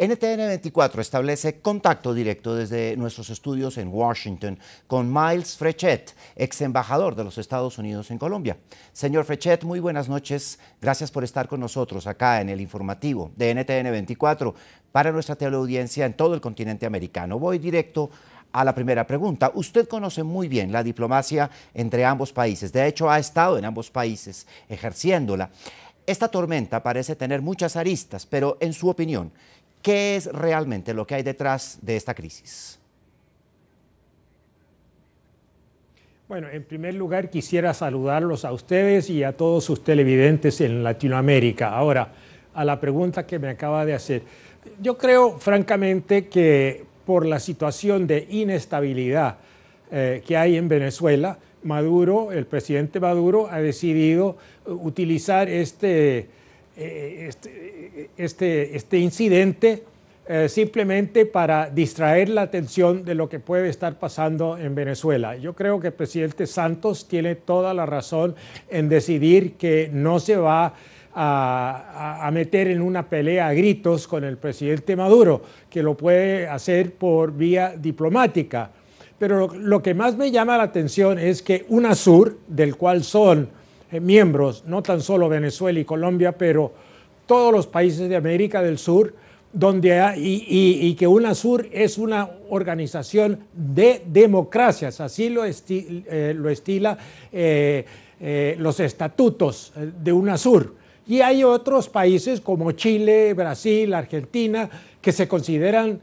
NTN 24 establece contacto directo desde nuestros estudios en Washington con Miles Frechet, ex embajador de los Estados Unidos en Colombia. Señor Frechet, muy buenas noches. Gracias por estar con nosotros acá en el informativo de NTN 24 para nuestra teleaudiencia en todo el continente americano. Voy directo a la primera pregunta. Usted conoce muy bien la diplomacia entre ambos países. De hecho, ha estado en ambos países ejerciéndola. Esta tormenta parece tener muchas aristas, pero en su opinión, ¿Qué es realmente lo que hay detrás de esta crisis? Bueno, en primer lugar quisiera saludarlos a ustedes y a todos sus televidentes en Latinoamérica. Ahora, a la pregunta que me acaba de hacer. Yo creo, francamente, que por la situación de inestabilidad eh, que hay en Venezuela, Maduro, el presidente Maduro, ha decidido eh, utilizar este este, este, este incidente eh, simplemente para distraer la atención de lo que puede estar pasando en Venezuela. Yo creo que el presidente Santos tiene toda la razón en decidir que no se va a, meter en una pelea a gritos con el presidente Maduro, que lo puede hacer por vía diplomática. Pero lo, lo que más me llama la atención es que UNASUR, del cual son eh, miembros, no tan solo Venezuela y Colombia, pero todos los países de América del Sur, donde y, que UNASUR es una organización de democracias, así lo, eh, estila eh, los estatutos de UNASUR. Y hay otros países como Chile, Brasil, Argentina, que se consideran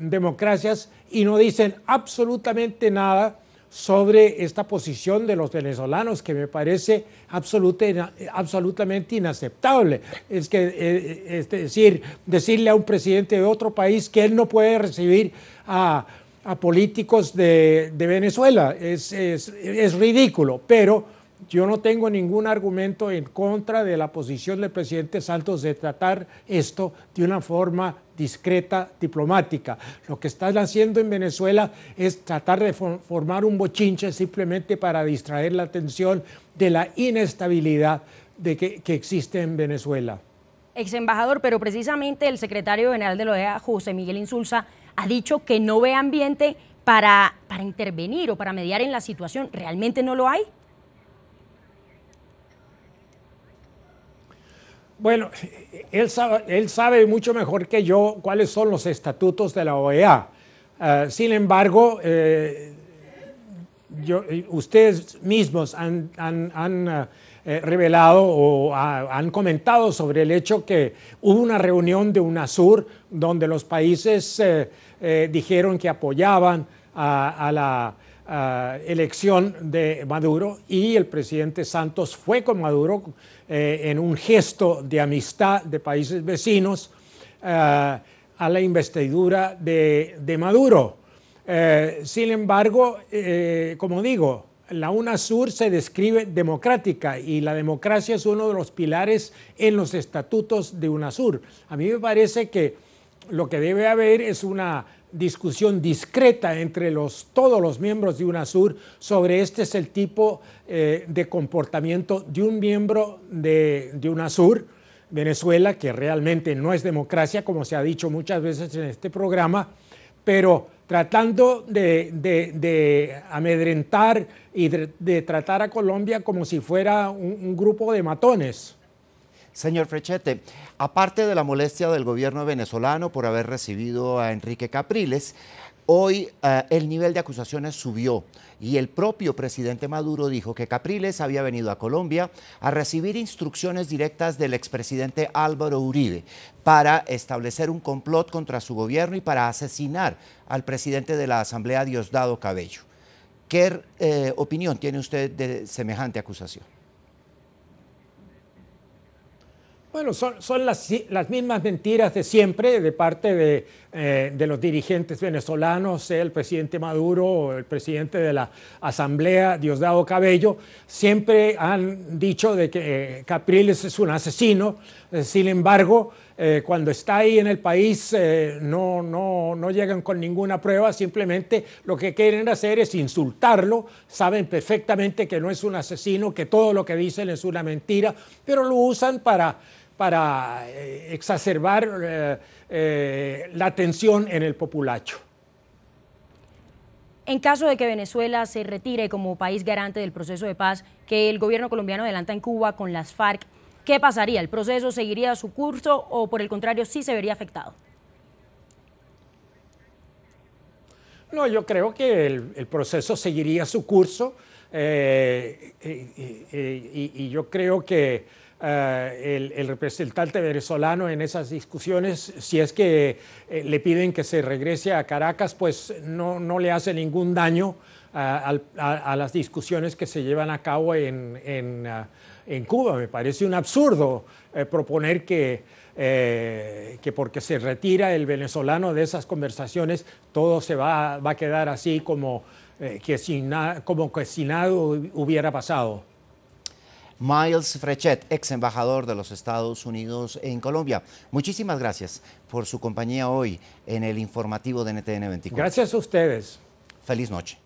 democracias y no dicen absolutamente nada sobre esta posición de los venezolanos que me parece absolutamente inaceptable. Es que eh, eh, es decir, decirle a un presidente de otro país que él no puede recibir a, políticos de, Venezuela es, es ridículo, pero yo no tengo ningún argumento en contra de la posición del presidente Santos de tratar esto de una forma discreta, diplomática. Lo que están haciendo en Venezuela es tratar de formar un bochinche simplemente para distraer la atención de la inestabilidad de que, existe en Venezuela. Ex embajador, pero precisamente el secretario general de la OEA, José Miguel Insulza, ha dicho que no ve ambiente para intervenir o para mediar en la situación. ¿Realmente no lo hay? Bueno, él sabe, él sabe, mucho mejor que yo cuáles son los estatutos de la OEA. Ah, sin embargo, eh, ustedes mismos han, ah, eh, revelado o han comentado sobre el hecho que hubo una reunión de UNASUR donde los países eh, dijeron que apoyaban a la Ah, elección de Maduro y el presidente Santos fue con Maduro eh, en un gesto de amistad de países vecinos ah, a la investidura de, Maduro. Eh, sin embargo, eh, como digo, la UNASUR se describe democrática y la democracia es uno de los pilares en los estatutos de UNASUR. A mí me parece que lo que debe haber es una discusión discreta entre los, todos los miembros de UNASUR sobre este es el tipo eh, de comportamiento de un miembro de, UNASUR, Venezuela, que realmente no es democracia, como se ha dicho muchas veces en este programa, pero tratando de, amedrentar y de, tratar a Colombia como si fuera un grupo de matones. Señor Frechete, aparte de la molestia del gobierno venezolano por haber recibido a Enrique Capriles, Hoy eh, el nivel de acusaciones subió y el propio presidente Maduro dijo que Capriles había venido a Colombia a recibir instrucciones directas del expresidente Álvaro Uribe para establecer un complot contra su gobierno y para asesinar al presidente de la Asamblea, Diosdado Cabello. ¿Qué eh, opinión tiene usted de semejante acusación? Bueno, son, las, mismas mentiras de siempre de parte de, eh, los dirigentes venezolanos, eh, el presidente Maduro, el presidente de la Asamblea, Diosdado Cabello, siempre han dicho de que eh, Capriles es un asesino, sin embargo, eh, cuando está ahí en el país eh, no, no, no llegan con ninguna prueba, simplemente lo que quieren hacer es insultarlo, saben perfectamente que no es un asesino, que todo lo que dicen es una mentira, pero lo usan para para eh, exacerbar la tensión en el populacho. En caso de que Venezuela se retire como país garante del proceso de paz que el gobierno colombiano adelanta en Cuba con las FARC, ¿Qué pasaría? ¿El proceso seguiría su curso o por el contrario sí se vería afectado? No, yo creo que el, proceso seguiría su curso eh, eh, eh, y, yo creo que el, representante venezolano en esas discusiones, si es que le piden que se regrese a Caracas, pues no, le hace ningún daño a, las discusiones que se llevan a cabo en... en ah, en Cuba. Me parece un absurdo eh, proponer que, eh, que porque se retira el venezolano de esas conversaciones, todo se va, a quedar así como, eh, que sin como que si nada hubiera pasado. Miles Frechet, ex embajador de los Estados Unidos en Colombia. Muchísimas gracias por su compañía hoy en el informativo de NTN 24. Gracias a ustedes. Feliz noche.